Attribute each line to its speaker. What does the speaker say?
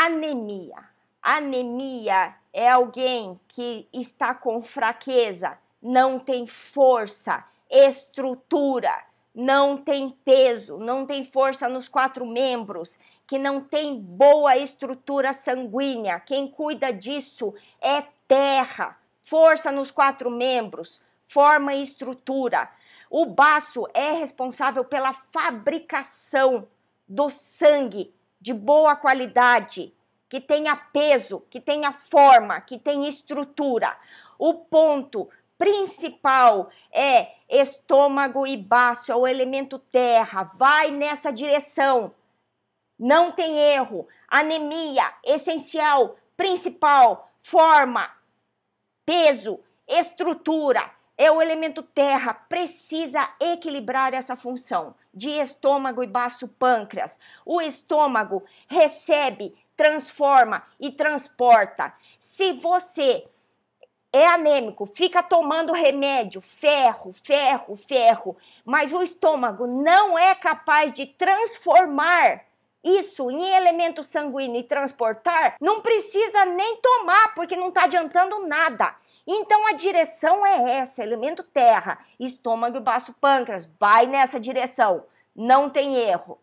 Speaker 1: anemia. Anemia é alguém que está com fraqueza, não tem força, estrutura, não tem peso, não tem força nos quatro membros, que não tem boa estrutura sanguínea. Quem cuida disso é terra, força nos quatro membros, forma e estrutura. O baço é responsável pela fabricação do sangue de boa qualidade, que tenha peso, que tenha forma, que tenha estrutura. O ponto principal é estômago e baço, é o elemento terra. Vai nessa direção. Não tem erro. Anemia, essencial, principal, forma, peso, estrutura é o elemento terra, precisa equilibrar essa função de estômago e baço pâncreas. O estômago recebe, transforma e transporta. Se você é anêmico, fica tomando remédio, ferro, ferro, ferro, mas o estômago não é capaz de transformar isso em elemento sanguíneo e transportar, não precisa nem tomar, porque não está adiantando nada. Então a direção é essa: elemento terra, estômago, baço, pâncreas, vai nessa direção, não tem erro.